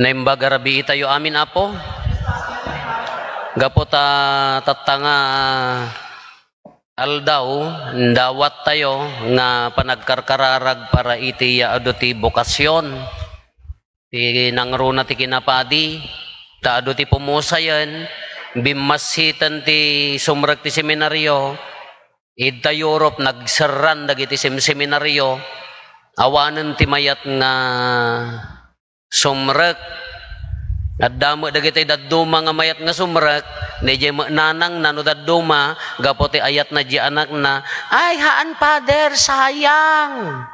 Naimbaga rabi tayo amin apo. Gapota tatanga aldaw dawat tayo nga panagkarkararag para iti adu ti bokasyon. Ti nangruna ti kinapadi ta adu ti pumusayan bimasitan ti sumrek ti seminaryo idta Europe nagserran dagiti seminaryo awanan ti mayat nga sumrek at damo dagiti daduma nga mayat nga sumrek ni jay nanang nano dadduma gapote ayat na di anak na ay haan pader sayang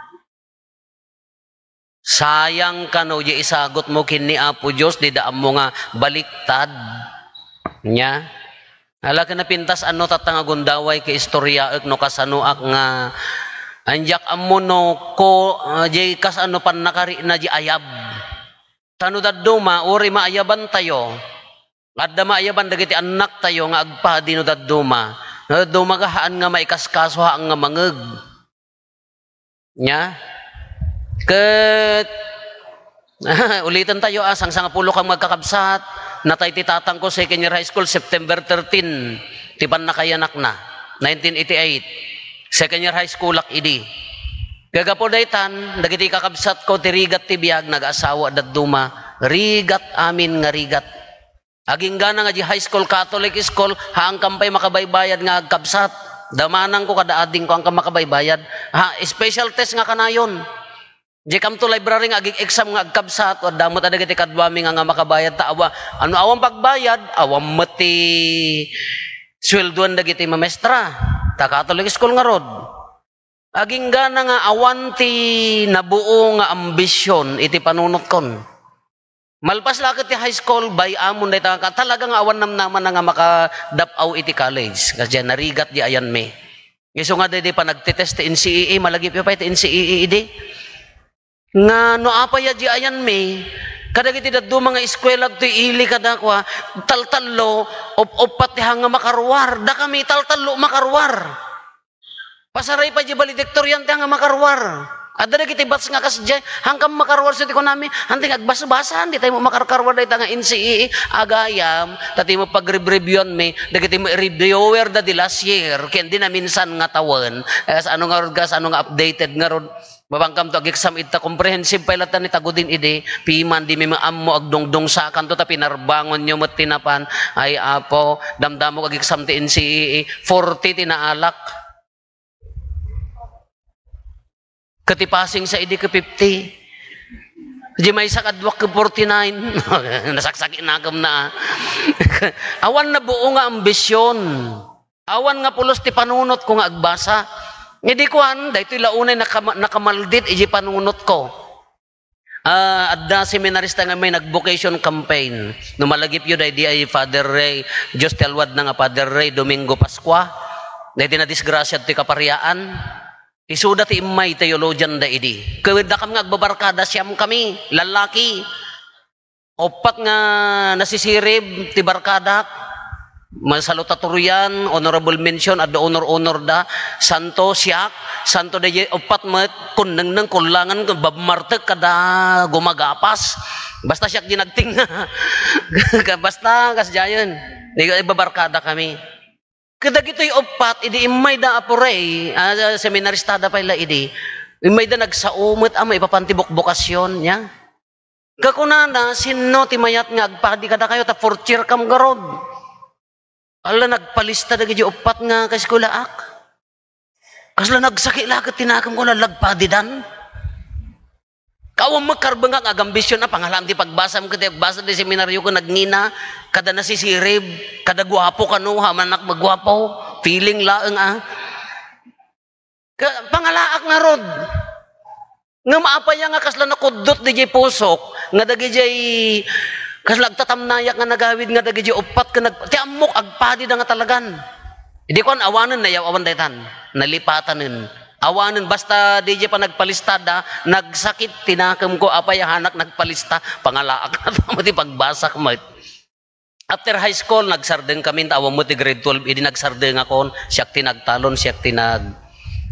sayang kano di isagot mo kini Apo Dios di daan mo nga baliktad nya ala ka napintas ano tatangagundaway ka istorya no kasanoak nga anjak ammo no ko uh, jay kas ano pan nakari na di ayab tanudaduma uri maayaban tayo ladda maayaban dagiti anak tayo nga agpa dinudaduma nadaduma kahaan nga maikaskaso haan nga mangeg nya ket ulitan tayo asang ah, sangapulo kang magkakabsat natay ti tatang ko second year high school September 13 tipan na kayanak na 1988 second year high school lak idi Kagapodaytan, dagiti kakabsat ko ti rigat ti biyag nag-asawa daduma, rigat amin nga rigat. Aging gana nga di high school Catholic school, haang pa'y makabaybayad nga agkabsat. Damanan ko kada ading ko ang kamakabaybayad. Ha, special test nga kanayon. Di kam to library nga aging exam nga agkabsat, o damot na dagiti kadwami nga nga makabayad taawa. Ano awang pagbayad? Awang mati sweldoan dagiti mamestra. Ta Catholic school nga rod. Aging gana nga awanti buo nga ambisyon iti panunot kon. Malpas lakit ti high school by amon na ka talagang awan nam naman nga makadapaw iti college. Kasi narigat di ayan me. Ngayon nga di pa nagtitest ti NCEE, e, malagi pa pa ti NCEE e, di. Nga noapaya di ayan me, kadag iti daddo mga eskwela ti ili kada kwa taltallo op opat ti hanga makaruar da kami taltallo makaruar Pasaray pa di balidiktor yan nga makarwar. Adala kita bats nga kasjay, hangkam makarwar sa ko nami, hanting agbasa-basa, hindi tayo makarkarwar dahi nga NCE, e. agayam, tati mo pag-reviewan me, dagiti mo reviewer da di last year, di na minsan nga tawan, eh, as ano nga rod, ano nga updated nga rod, Babangkam to exam ita comprehensive pilatan ni tagudin ide piman di mi ammo agdongdong sa kanto ta pinarbangon nyo met tinapan ay apo damdamo kag exam ti NCE 40 e. tinaalak Katipasing sa edi ka 50. Di may sakadwak ka 49. Nasaksak inagam na. Awan na buo nga ambisyon. Awan nga pulos ti panunot ko nga agbasa. Hindi ko han, dahito launay nakam nakamaldit iji panunot ko uh, ah, adda seminarista nga may nag-vocation campaign. Numalagip yun ay di ay Father Ray, Diyos telwad na nga Father Ray, Domingo Pasqua. Dahil na disgrasya at kapariaan. Isudat imay theologian da idi. Kawid kam nga agbabarkada siyam kami, lalaki. Opat nga nasisirib, ti barkada. Masaluta turuyan, honorable mention, at honor-honor da, santo siyak, santo da opat mat, kung nang nang kulangan, babmartek kada gumagapas. Basta siyak ginagting na. Basta, kasjayan. Ibabarkada kami. Kada gito'y upat, idi imay da apuray, uh, ah, seminaristada pa ila idi, imay da nagsaumot ama, ah, ipapantibok bukasyon niya. Kakunana, sino mayat nga, agpadi kada kayo, ta fourth year kam garod. Ala nagpalista da gidyo upat nga kaskulaak. Kasla nagsakit lakat tinakam ko na lagpadidan. Kawang makarbang ka agambisyon na pangalam di pagbasa mo kaya basa di seminaryo ko nagnina kada nasisirib kada guwapo kanuha manak magwapo feeling laeng ah ka, pangalaak na rod nga maapaya nga kasla nakudot di jay pusok nga dagi jay kasla agtatamnayak nga nagawid nga dagi jay upat ka nag ti amok agpadi na nga talagan hindi ko awanan na yaw awan daytan nalipatanin awanin basta di pa nagpalistada nagsakit, tinakam ko, apay hanak nagpalista, pangalaak na tamati pagbasak mat. After high school, nagsardeng kami, awan mo ti grade 12, hindi nagsardeng ako, siyak tinagtalon, siyak tinag,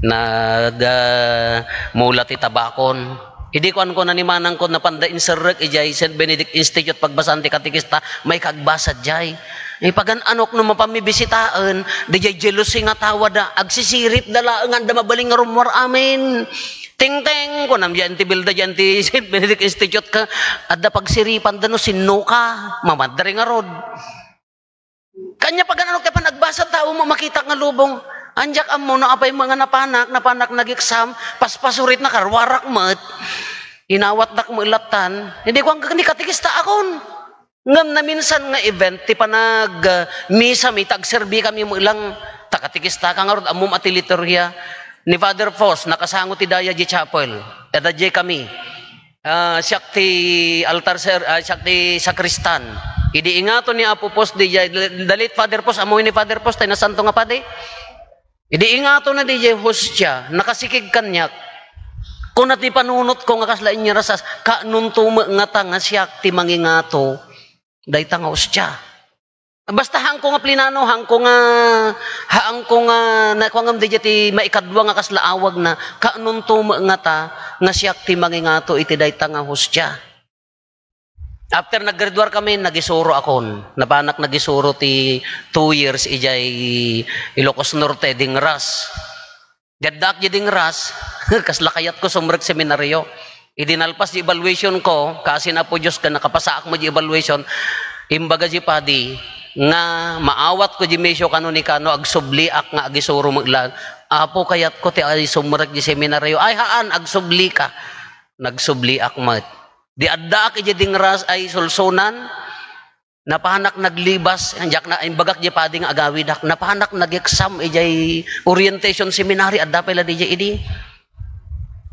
nag, uh, mula ti tabakon. Idi ko anko nanimanang ko napandain sa rek ijay St. Benedict Institute pagbasan ti katikista may kagbasa jay. Ay eh, pagan anok no mapamibisitaan di jay jealousy nga tawa da agsisirit dala nga da mabaling nga rumor amin. Tingteng ko nam diyan ti bilda diyan ti St. Benedict Institute ka ada pagsiripan da no sinuka mamadre nga rod. Kanya pagan anok kapan nagbasa tao mo makita nga lubong Anjak amo na apay mga napanak, napanak nag-exam, paspasurit na karwarak mat. Inawat dak mo Hindi ko ang katikista akon. Ngam na minsan nga event, ti panag uh, misa, may tagserbi kami mo ilang takatikista ka nga rod, amum atilitorya. Ni Father Foss, nakasangot ti Daya di Chapel. Eda di kami. Uh, siyak ti altar, sir, uh, ah, siyak ti sakristan. Idi ingato ni Apo Pos, di, dalit Father Pos, amoy ni Father Pos, tayo nasanto nga pa di. Idi ingato na di hostya, nakasikig kanyak. Kung nati panunot ko nga kaslain niya rasas, kanunto nga tanga siyak ti mangingato, day nga hostya. Basta hang ko nga plinano, hang ko nga, haang ko nga, nakwangam di ti maikadwa nga kaslaawag na, kanunto nga ta, nga siyak ti mangingato iti day nga hostya. After naggraduar kami, nagisuro akon. Nabanak nagisuro ti two years ijay Ilocos Norte, ding ras. di ding ras, kaslakayat ko sumrek seminaryo. Idinalpas di evaluation ko, kasi na po Diyos ka nakapasa mo di evaluation, imbaga di padi, nga maawat ko di mesyo kano ni kano, agsubliak nga agisuro maglan. Apo kayat ko ti ay sumurek di seminaryo, ay haan, agsubli ka. Nagsubli ak mat. Di adda ka ding ras ay sulsunan, napahanak naglibas, hanjak na, imbagak di pading agawidak, napahanak nag-exam, ijay orientation seminary, adda pala di idi.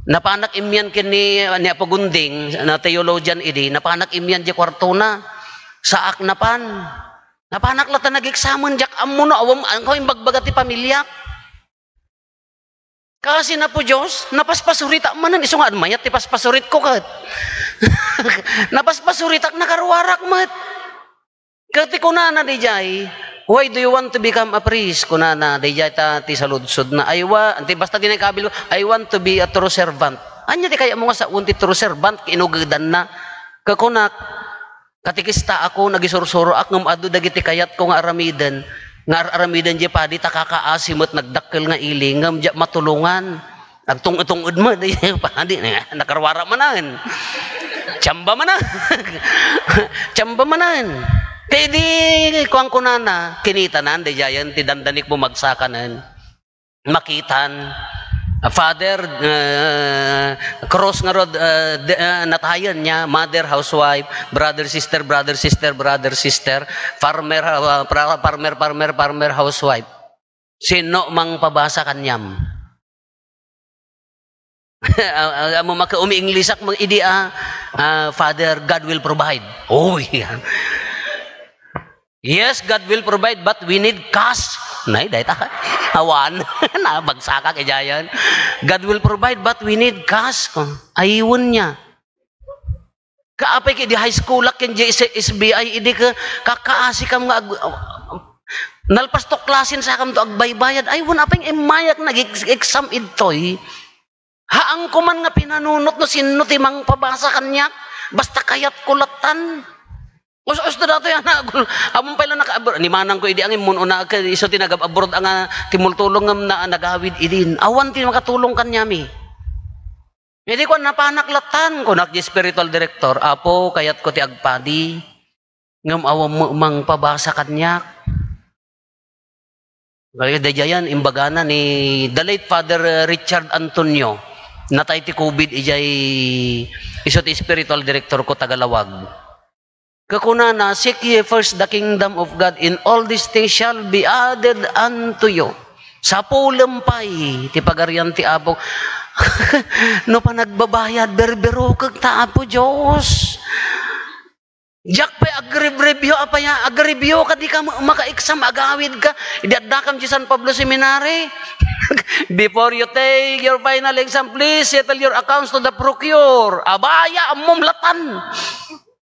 Napahanak imyan kini ni Apagunding na theologian idi, napahanak imyan di na, saak napan. napahanak lata nag-examon jak ammo awam ang ko imbagbaga pamilya. Kasi na po Diyos, napaspasurita manan isungan mayat ti paspasurit ko kat. Napaspasuritak nakaruwarak mat. Kati kunana di jay, why do you want to become a priest? Kunana di jay ta ti saludsud na aywa, anti basta di nakabil, I want to be a true servant. Anya di kaya mga sa unti true servant, inugadan na. Kakunak, katikista ako, nagisursuro ak ng dagiti kayat ko nga aramidan, nga aramidan di pa di takakaasimot nagdakkel nga ili, ngam matulungan. Agtong-itong udma, di pa, di, nakarwara manan. Chamba man na. Chamba man na. kuang kunana, kinita na, di jayan, ti dandanik bumagsakan Makitan. Father, uh, cross nga rod, uh, eh, uh, eh, natayan niya, mother, housewife, brother, sister, brother, sister, brother, sister, farmer, uh, farmer, farmer, farmer, housewife. Sino mang pabasa kanyam? amo maka umi English ak idi ah, ah, Father, God will provide. Oh, yeah. Yes, God will provide, but we need cash. Nay, dahil ta. Awan. Nabagsaka kay Jayan. God will provide, but we need cash. Oh, ayun niya. Kaapay kay di high school ak kan SBI idi ka kakaasi kam nga nalpastok klasin sa kam to agbaybayad. Ayun apay imayak nag-exam itoy. Eh. Haang kuman nga pinanunot no sino timang pabasa kanya, basta kayat kulatan. Us us na dato yan ako. Amon pala naka abroad. Ni manang ko idi ang imun una ka iso tinagab abroad ang timultulong na nagawid idin. Awan ti makatulong kanya mi. Hindi ko napanak latan ko nag spiritual director. Apo kayat ko ti agpadi. Ngam awam mo mang pabasa kanya. Kaya dayayan imbagana ni the late Father Richard Antonio. Natay ti COVID, ijay isot spiritual director ko tagalawag. Kakuna na, seek ye first the kingdom of God, in all these things shall be added unto you. Sa pulampay, ti pagarian ti abog. no pa nagbabayad, berbero kag taapo Diyos. Diyos. Jak pa agrib-review apa ya agribyo ka di ka maka-exam agawid ka idadda si San Pablo Seminary before you take your final exam please settle your accounts to the procure abaya amom latan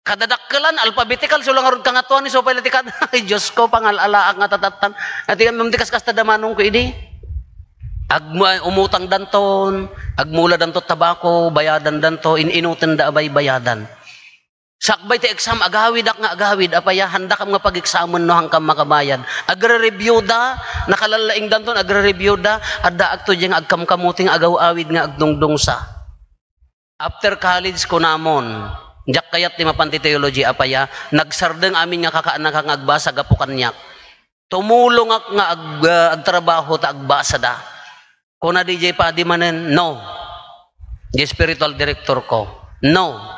kadadakkelan alphabetical sulang arod ka nga tuan ni sopay latikan ay Diyos ko pangalalaak ang tatatan at ikan mamtikas kasta damanong ko idi agma umutang danton agmula danto tabako bayadan danto ininutin da abay bayadan Sakbay ti exam, agawid ak nga agawid, apaya handa kam nga pag-examon no hangkam makabayad. Agre-review da, nakalalaing danton, agre-review da, adda akto agkam kamuting agaw-awid nga agdungdung sa. After college ko namon, jak kayat ti mapanti theology apaya, nagsardeng amin nga kakaan nga agbasa gapukan niyak. Tumulong ak nga ag, uh, agtrabaho ta agbasa da. Kuna DJ pa di manen, no. Di spiritual director ko, No.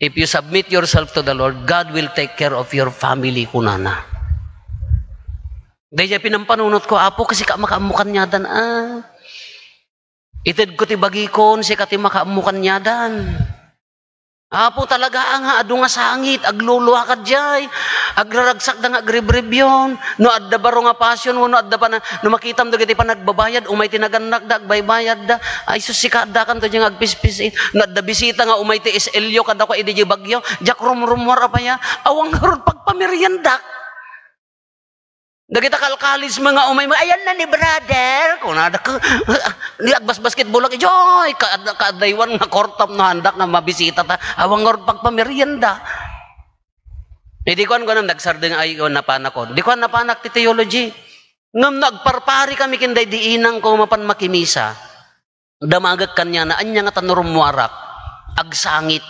If you submit yourself to the Lord, God will take care of your family, kunana. Dahil pinampanunot ko, Apo, kasi ka makaamukanyada na. Ah. Itid ko ti bagikon, si ka ti makaamukanyada. Ah. Apo talaga ang haado nga sangit, agluluwa ka jay, agraragsak da nga agribribyon, no adda baro nga pasyon, no adda pa na, no makitam do giti pa nagbabayad, umay tinaganak da, agbaybayad da, ay susikada kan to jay agpispisin, no adda bisita nga umay ti SLyo kada ko idiji bagyo, jak rumrumwar apaya, awang harot pagpamirindak. Dagita kalkalis mga umay mo. Ayan na ni brother. Kunada ka. Ni agbas basketball lagi. Joy, kaadaywan nga kortom na handak na mabisita ta. Awang ngor pagpamerienda. Hindi eh, ko ko nang nagsarding ay ko napanak ko. Di ko napanak ti theology. Ngam nagparpari kami kinday diinang ko mapan makimisa. Damagak kanya na anya nga tanurum mo Agsangit.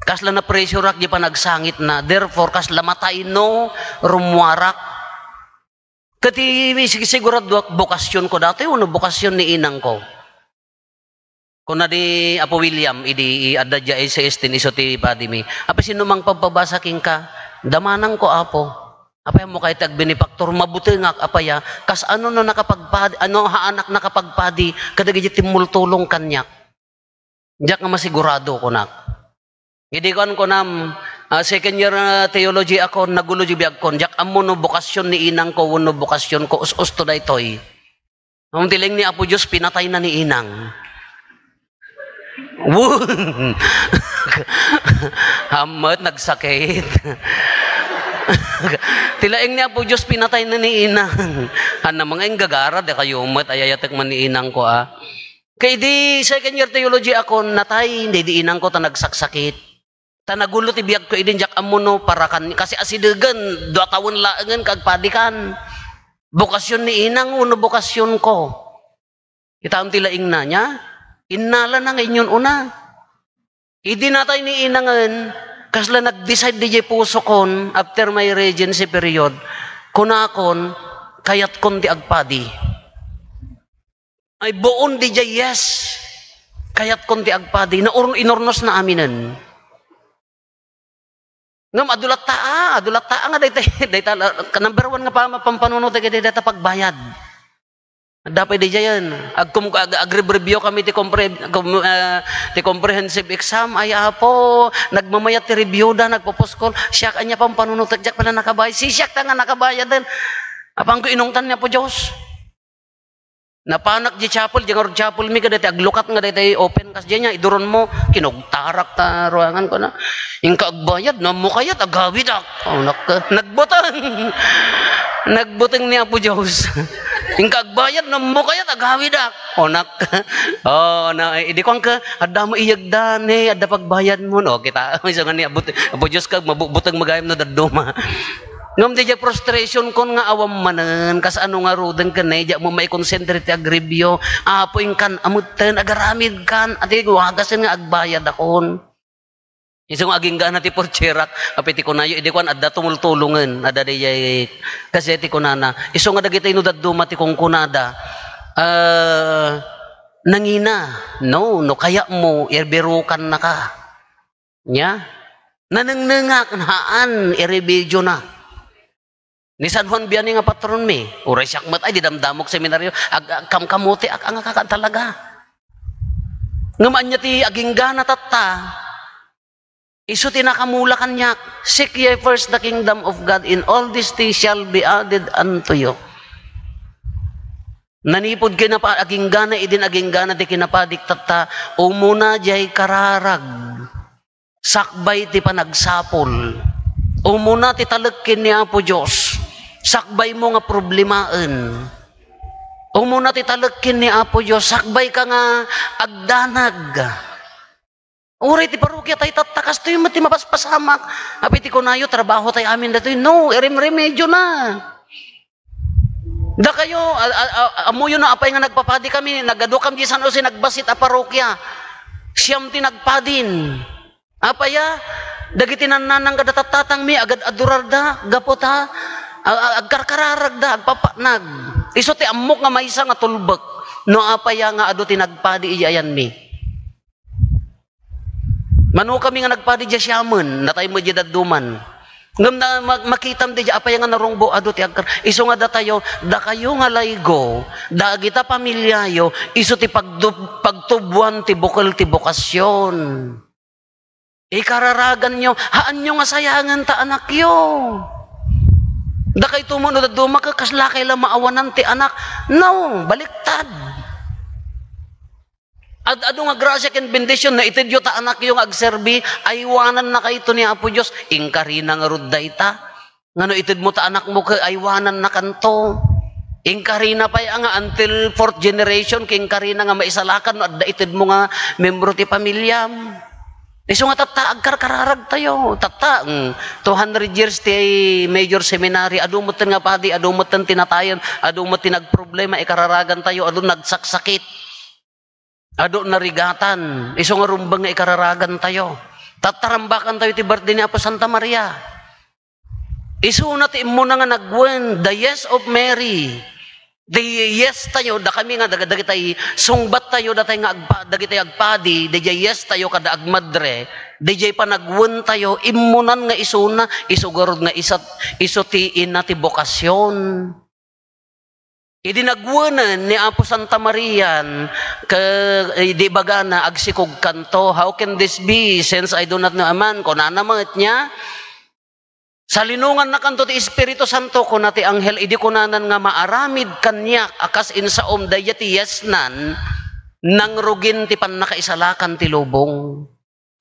Kasla na pressure rak di pa nagsangit na. Therefore, kasla matay no rumwarak Kati sigurado at bukasyon ko dati, uno bokasyon ni inang ko. Kung na di Apo William, idi adadya ay sa estin iso ti padimi. Apa sino mang pagbabasa king ka, damanang ko Apo. Apaya mo kay tag benefactor mabuti nga apaya kas ano no nakapagpadi ano ha anak nakapagpadi kadagiti multulong kanyak. Diyak nga masigurado ko nak. Idi kon ko nam Uh, second year na uh, theology ako, nagulo di biag kon. Jak amo no bukasyon ni inang ko, wano bokasyon ko, us-us to toy. Ang tiling ni Apo Diyos, pinatay na ni inang. Hamot, nagsakit. Tilaing ni Apo Diyos, pinatay na ni Inang. Ano mga yung gagara, de kayo umot, ayayatak man ni Inang ko ah. Kay di second year theology ako, natay, hindi di Inang ko ta nagsaksakit. Tanagulot ibiyag ko idin jak amuno para kan kasi asidegan dua taon laengan kag padikan. Bukasyon ni inang uno bokasyon ko. Itaon tila ingna niya. Innala nang inyon una. Idi natay ni inangen kasla nag-decide DJ puso kon after my regency period kunakon kayat kon di agpadi. Ay buon DJ yes kayat kon ti agpadi na inornos na aminan. Ngam, adulat taa, ah, adulat taa nga dayta, dayta, number one nga pa, pampanuno tayo dayta pagbayad. Dapat di jayan. Agkum ag, ag review kami ti compre, uh, ti comprehensive exam ay apo nagmamaya ti review da nagpo-post call siya kanya pang panunutag jak pala nakabayad si siya ta nga nakabayad din. Apang ko inungtan niya po Diyos. Napanak di chapel, di ngarod chapel mi kada aglukat nga daytay open kas dinya iduron mo kinugtarak ta ruangan ko na. Ing kaagbayad na kayat agawid ak. Oh, nak nagbutang. Nagbutang ni Apo Dios. Ing kaagbayad na kayat agawid ak. Oh, nak. Oh, na idi eh, ko ka adda mo iyagdan eh adda pagbayad mo no oh, kita. Misangan ni Apo Dios kag mabutang magayam na daduma. Ngam di frustration kon nga awam manan, kas ano nga ruden ken na, di mo may concentrate apo apoing kan amutten agaramid kan, at wagasin nga agbayad akon. Isang aging gaan natin for chirak, apiti ko na yun, idi ko adda tumultulungan, adadayay, kasi ti ko na na. Isang nga dagitay no daduma ti kong kunada, uh, nangina, no, no, kaya mo, irberukan naka Nya? Nanangnangak, naan, iribidyo na. Ni San Juan Biani nga patron mi. Uray siyak mat ay didamdamok seminaryo. Ag kamkamuti ak ang akakan talaga. Ngaman niya ti agingga na tatta. Iso tinakamula kanyak. Seek ye first the kingdom of God in all these things shall be added unto you. Nanipod kina pa agingga na idin agingga na ti kinapadik tatta. Umuna jay kararag. Sakbay ti panagsapol. Umuna ti talagkin ni Apo Diyos. Sakbay mo nga problemaan. O muna titalagkin ni Apo Diyos, sakbay ka nga agdanag. Uray ti parukya tayo tatakas tayo mati mapaspasamak. Apiti ko na yun, trabaho tayo amin na No, No, remedyo na. Da kayo, amuyo na apay nga nagpapadi kami, nagadukam di San Jose, nagbasit a parokya. Siyam tinagpadin. Apaya, dagiti nananang gadatatang mi, agad adurarda, gapot ha agkarkararag da, agpapanag. Iso ti amok nga maysa nga tulbak. No apaya nga ado tinagpadi iyayan mi. Mano kami nga nagpadi dya siyaman, natay mo dya Ngam na makitam di dya, apaya nga narongbo ado ti agkar. Iso nga da tayo, da kayo nga laygo, da agita pamilyayo, iso ti pagdub, pagtubuan ti bukal ti bukasyon. Ikararagan nyo, haan nyo nga sayangan ta anak yo. Da kay tumuno da duma ka kasla kay la maawanan ti anak. No, baliktad. Ad adu nga grasya ken bendisyon na itidyo ta anak yung agserbi aywanan na kay ni Apo Dios ingkarina nga rudday ta. Ngano itid mo ta anak mo kay aywanan na kanto. Ingkarina pa nga until fourth generation king karina nga maisalakan no adda itid mo nga membro ti pamilyam. Iso eh, nga tatta, agkar kararag tayo. Tatta, 200 mm, years ti major seminary, adumutin nga padi, adumutin tinatayan, adumutin nagproblema, ikararagan tayo, adun nagsaksakit. Ado narigatan, iso eh, nga rumbang nga ikararagan tayo. Tatarambakan tayo ti birthday ni Apo Santa Maria. Iso eh, na ti mo nga nagwen, the yes of Mary. Di yes tayo, da kami nga dagitay sungbat tayo, da tay nga agpa, dagitay agpadi, di yes tayo kada agmadre, di pa nagwan tayo, immunan nga isuna, isugarod nga isat, isutiin na ti bokasyon. Idi nagwanan ni Apo Santa Marian, ke eh, di baga na agsikog kanto, how can this be since I do not know aman ko kunan namat niya, sa linungan na kanto ti Espiritu Santo ko na ti Anghel, idi ko nanan nga maaramid kanyak akas insaom dayati Yesnan nang rugin ti pannakaisalakan ti lubong.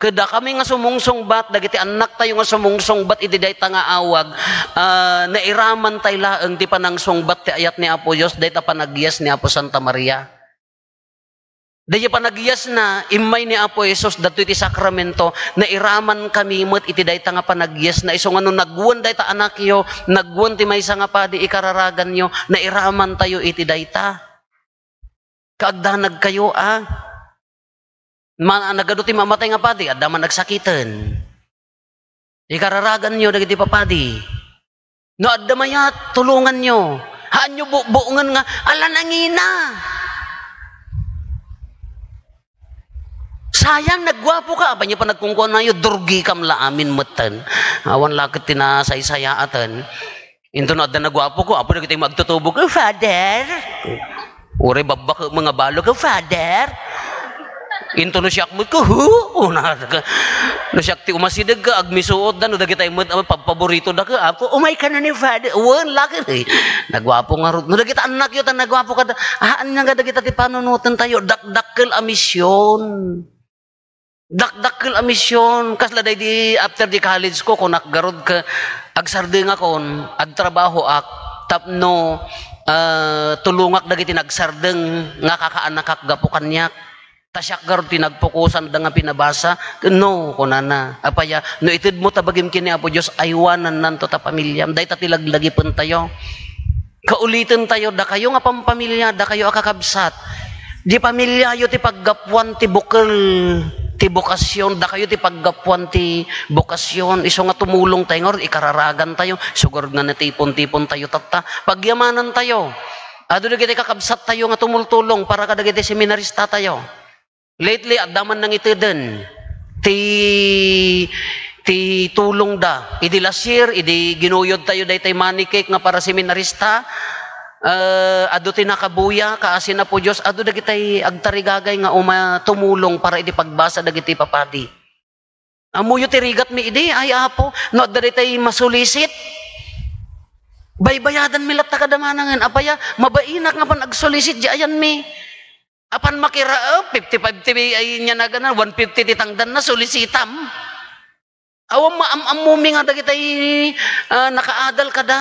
Kada kami nga sumungsong bat, dagiti anak tayo nga sumungsong bat, iti day nga awag, uh, nairaman tayo laang ti panang songbat ti ayat ni Apo Diyos, day ta panagyas ni Apo Santa Maria. Daya panagiyas na, imay ni Apo Jesus, datu iti sakramento, na iraman kami mo't iti dayta nga panagiyas na, iso nga nung nagwan dayta anak yo, nagwan ti may nga padi ikararagan nyo na iraman tayo iti dayta. Kaagdanag kayo ah. Man, ah, nagado ti mamatay nga padi, adaman nagsakitan. Ikararagan nyo, dagiti papadi. No, adamayat, tulungan nyo. Haan nyo buungan nga, ala nangina. hayang nagwapo ka apa pa nagkungkuan na yun durgi kam la amin matan awan lakit tinasay saya into na nagwapo ko apo na kita magtutubo ko father ure babak mga balo ko father into no siyak mo ko hu una oh, nah, ka no siyak ti umasidag ka agmisuot dan na kita imod ang paborito da oh, ka ako umay ka na ni father awan lakit eh. nagwapo nga rut no kita anak yun nagwapo ka haan ah, nga da kita ti panunutan tayo dakdakkel a misyon Dakdak kin amisyon, kasla day di after di college ko, kung nakgarod ka, agsarding akon, agtrabaho ak, tapno, uh, tulungak dagiti nagsardeng, nga kakaanak akgapukan niyak, tasyak garo tinagpukusan da nga pinabasa, no, kunana, apaya, no itid mo tabagim kini Apo Diyos, aywanan nanto ta pamilyam, day tilaglagi pun tayo, kaulitin tayo, da kayo nga pampamilya, da kayo akakabsat, di pamilya yo ti paggapuan ti bukal, ti bokasyon da kayo ti paggapuan ti bokasyon iso nga tumulong tayo ngor ikararagan tayo sugod nga natipon-tipon tayo tatta pagyamanan tayo adu dagiti kakabsat tayo nga tumultulong para kadagiti seminarista tayo lately adaman nang itiden ti ti tulong da idi last year idi ginuyod tayo daytay manikik nga para seminarista Uh, ah, ado tinakabuya kaasin na po Dios adu dagitay agtarigagay nga uma tumulong para iti pagbasa dagiti papadi. Amuyo tirigat mi idi ay apo no dagitay masulisit. Baybayadan mi latta kadamanangan apaya mabainak nga pan agsulisit di ayan mi. Apan makiraap 55 ti ay nya naganan 150 titangdan na solisitam. Awam ma am amumi nga dagitay uh, eh, ah, nakaadal kada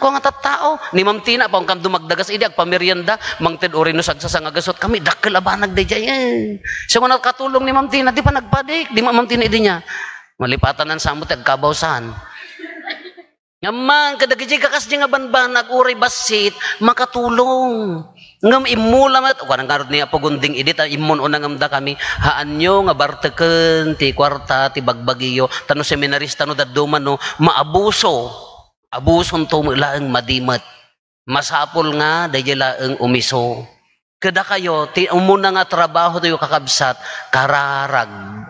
ko nga tattao ni Ma'am Tina pa kan dumagdagas idi ag pamerienda mangted uri no sagsasanga kami dakkel abanag day jay. Eh. So nga katulong ni Ma'am Tina di pa nagpadik di Ma'am Tina idi niya. Malipatan nan samot ag kabawsan. Ngaman kadagijay kakas nga banban ag uri basit makatulong ngam imulamat o kanang karot niya pagunding idita ah, imon unang amda kami haanyo nga barteken ti kwarta ti bagbagiyo tanu seminarista no daduman no maabuso abuson to laeng madimat masapol nga dayjay laeng umiso kada kayo ti umuna nga trabaho tayo kakabsat kararag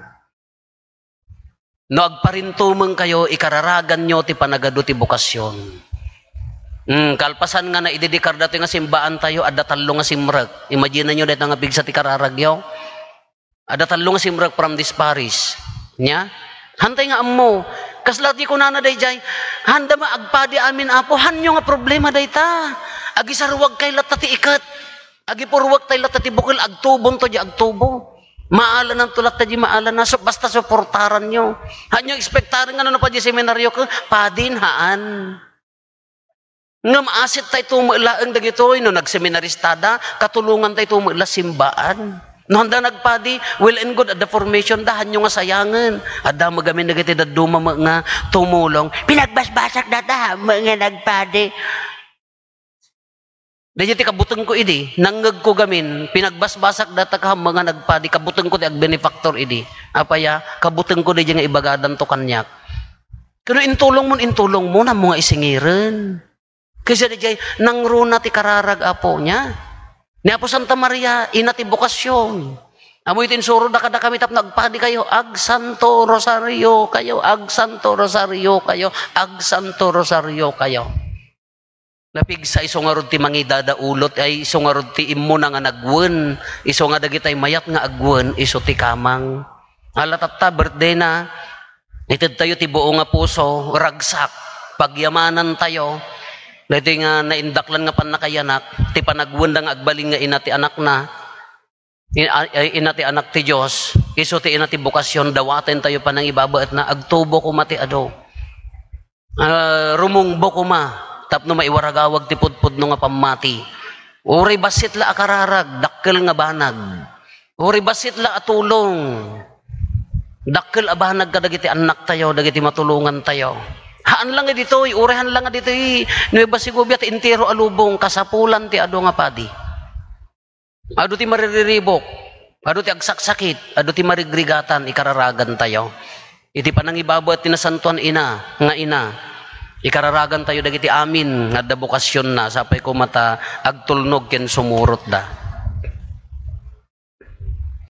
no agparinto man kayo ikararagan nyo ti panagado ti bukasyon Mm, kalpasan nga na ididikar dato nga simbaan tayo ada talo nga simrag. Imagine nyo dito nga bigsa ti kararagyaw. Ada talo nga simrag from this parish. Nya? Hantay nga ammo. Kaslati ko nana day jay. Handa maagpadi amin apo. Hanyo nga problema day ta. Agi kay lata ti ikat. Agipurwag purwag tay lata ti bukil. Agtubon to di agtubo. Maala ng tulak tayo, maala na. So, basta suportaran nyo. Hanyo ekspektaran nga na pa di seminaryo ko. Padin haan. Nga maasit tayo tumulaang dagitoy, no nagseminaristada, katulungan tayo tumula simbaan. No handa nagpadi, will and good at the formation, dahan nyo nga sayangan. Ada magamin na kita duma nga tumulong. Pinagbasbasak na da, mga nagpadi. Dahil ti kabutang ko idi, nangag ko gamin, pinagbasbasak data ka mga nagpadi, kabutang ko di ag benefactor idi. Apaya, kabutang ko di nga ibagadan to kanyak. Kano intulong mo, intulong mo na mga isingiran. Kaysa di jay, nang runa ti kararag apo niya. Ni Apo Santa Maria, ina ti bukasyon. Amoy tinsuro da kada kami tap nagpadi kayo, ag Santo Rosario kayo, ag Santo Rosario kayo, ag Santo Rosario kayo. Napig sa isungarod ti mangi dadaulot, ay isungarod ti immo na nga nagwen, iso nga dagitay mayat nga agwen, iso ti kamang. Halatata, birthday na, itid tayo ti buo nga puso, ragsak, pagyamanan tayo, Dati nga naindaklan nga panakayanak, ti panagwendang agbaling nga inati anak na, inati anak ti Diyos, iso ti inati bukasyon, dawaten tayo panang ibabaat na, agtubo ko mati ado. Uh, ah, rumungbo ko ma, tapno maiwaragawag ti pudpud no nga pamati. Uri basit la akararag, dakkel nga banag. Uri basit la atulong. Dakkel abanag ka dagiti anak tayo, dagiti matulungan tayo. Haan lang dito, eh. urahan lang dito, eh. Nueva Segovia, ti intero alubong, kasapulan ti ado nga padi. Ado ti mariribok, ado ti agsaksakit, ado ti marigrigatan, ikararagan tayo. Iti panang panangibabaw at tinasantuan ina, nga ina, ikararagan tayo dagiti amin, nga da bukasyon na, sapay ko mata, agtulnog ken sumurot da.